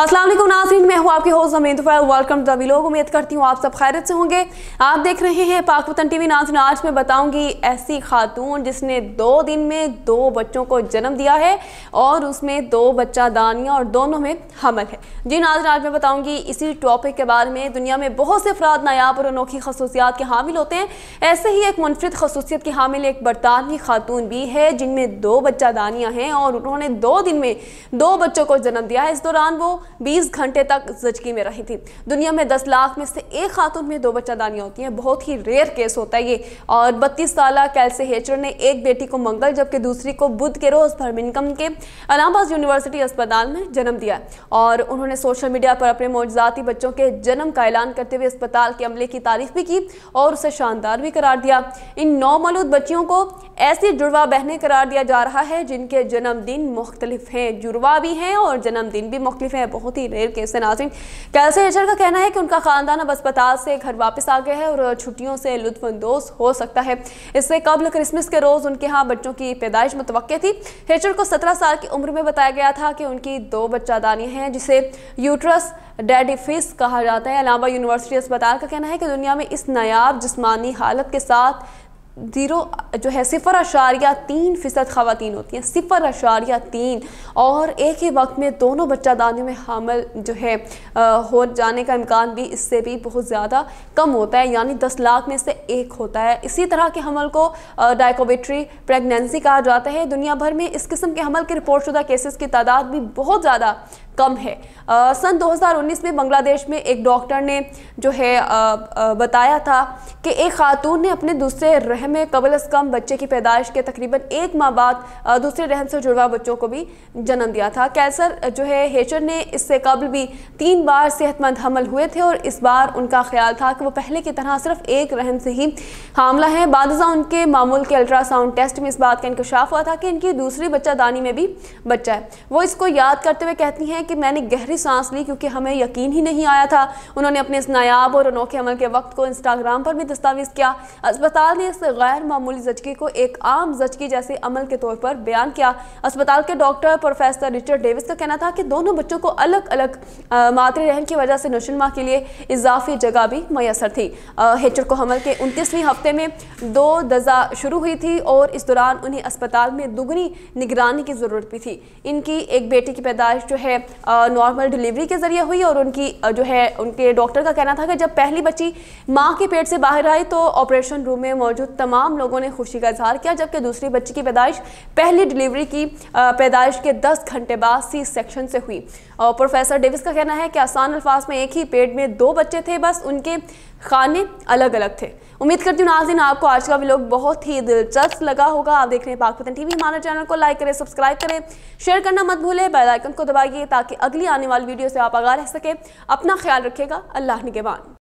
असलम नाजरीन मैं हूँ आपकी होस्ट जमीन वेलकम टू लोग उम्मीद करती हूँ आप सब खैरत से होंगे आप देख रहे हैं पाक वतन टी वी नाजन आज मैं बताऊँगी ऐसी खातून जिसने दो दिन में दो बच्चों को जन्म दिया है और उसमें दो बच्चा दानिया और दोनों में हमल है जी नाजन आज मैं बताऊँगी इसी टॉपिक के बारे में दुनिया में बहुत से अफराद नायाब और अनोखी खसूसियात के हामिल होते हैं ऐसे ही एक मुनफरद खसूसियत के हामिल एक बरतानवी खातून भी है जिनमें दो बच्चा दानियाँ हैं और उन्होंने दो दिन में दो बच्चों को जन्म दिया है इस दौरान वो 20 घंटे तक जचगी में रही थी दुनिया में 10 लाख में से एक खातून में दो बच्चादानियाँ होती हैं बहुत ही रेयर केस होता है ये और बत्तीस साल कैलसे हेचर ने एक बेटी को मंगल जबकि दूसरी को बुध के रोज़ भरमिनकम के अलाहाबाद यूनिवर्सिटी अस्पताल में जन्म दिया और उन्होंने सोशल मीडिया पर अपने मौजाती बच्चों के जन्म का ऐलान करते हुए अस्पताल के अमले की तारीफ भी की और उसे शानदार भी करार दिया इन नौ मलूद बच्चियों को ऐसी जुड़वा बहनें करार दिया जा रहा है जिनके जन्मदिन मुख्तलिफ हैं जुड़वा भी हैं और जन्मदिन भी मुख्तलिफ हैं बहुत ही रेयर केस है नाजिन कैलसी हिजर का कहना है कि उनका खानदान अब अस्पताल से घर वापस आ गया है और छुट्टियों से लुत्फानंदोज हो सकता है इससे कबल क्रिसमस के रोज़ उनके यहाँ बच्चों की पैदाइश मुतव थी हेचर को सत्रह साल की उम्र में बताया गया था कि उनकी दो बच्चादानियाँ हैं जिसे यूट्रस डेडिफिस कहा जाता है अलावा यूनिवर्सिटी अस्पताल का कहना है कि दुनिया में इस नायाब जिस्मानी हालत के साथ ज़ीरो जो है सिफर अशारिया तीन फ़ीसद ख़वान होती हैं सिफर अशारिया तीन और एक ही वक्त में दोनों बच्चा दानियों में हामल जो है आ, हो जाने का इम्कान भी इससे भी बहुत ज़्यादा कम होता है यानी दस लाख में से एक होता है इसी तरह के हमल को डायकोबेट्री प्रेगनेंसी कहा जाता है दुनिया भर में इस किस्म के हमल के रिपोर्ट शुदा केसेस की तादाद भी बहुत ज़्यादा कम है सन 2019 में बांग्लादेश में एक डॉक्टर ने जो है आ, आ, बताया था कि एक खातून ने अपने दूसरे रहम कबल अज़ कम बच्चे की पैदाइश के तकरीबन एक माह बाद दूसरे रहम से जुड़वा बच्चों को भी जन्म दिया था कैंसर जो है हेचर ने इससे कबल भी तीन बार सेहतमंद हमल हुए थे और इस बार उनका ख्याल था कि वो पहले की तरह सिर्फ एक रहम से ही हामला है बाद उनके मामूल के अल्ट्रासाउंड टेस्ट में इस बात का इंकशाफ हुआ था कि इनकी दूसरी बच्चा दानी में भी बच्चा है वो इसको याद करते हुए कहती हैं कि मैंने गहरी सांस ली क्योंकि हमें यकीन ही नहीं आया था उन्होंने अपने इस नायाब और अनोखे अमल के वक्त को इंस्टाग्राम पर भी दस्तावेज किया अस्पताल ने इस गैर मामूली जचके को एक आम जचकी जैसे अमल के तौर पर बयान किया अस्पताल के डॉक्टर प्रोफेसर रिचर्ड डेविस का कहना था कि दोनों बच्चों को अलग अलग मातृ रहन की वजह से नशुनमा के लिए इजाफी जगह भी मैसर थी हेचर को हमल के उनतीसवीं हफ्ते में दो दज़ा शुरू हुई थी और इस दौरान उन्हें अस्पताल में दुगनी निगरानी की ज़रूरत भी थी इनकी एक बेटी की पैदाइश जो है नॉर्मल डिलीवरी के ज़रिए हुई और उनकी जो है उनके डॉक्टर का कहना था कि जब पहली बच्ची माँ के पेट से बाहर आई तो ऑपरेशन रूम में मौजूद तमाम लोगों ने खुशी का इजहार किया जबकि दूसरी बच्ची की पैदाइश पहली डिलीवरी की पैदाइश के दस घंटे बाद सी सेक्शन से हुई और प्रोफेसर डेविस का कहना है कि आसान अल्फाज में एक ही पेट में दो बच्चे थे बस उनके खाने अलग अलग थे उम्मीद करती हूँ नाजिन आपको आज का व्लॉग बहुत ही दिलचस्प लगा होगा आप देख रहे हैं पाकपतन टीवी हमारे चैनल को लाइक करें सब्सक्राइब करें शेयर करना मत भूलें बेल आइकन को दबाइए ताकि अगली आने वाली वीडियो से आप आगा रह सकें अपना ख्याल रखिएगा अल्लाह निगेबान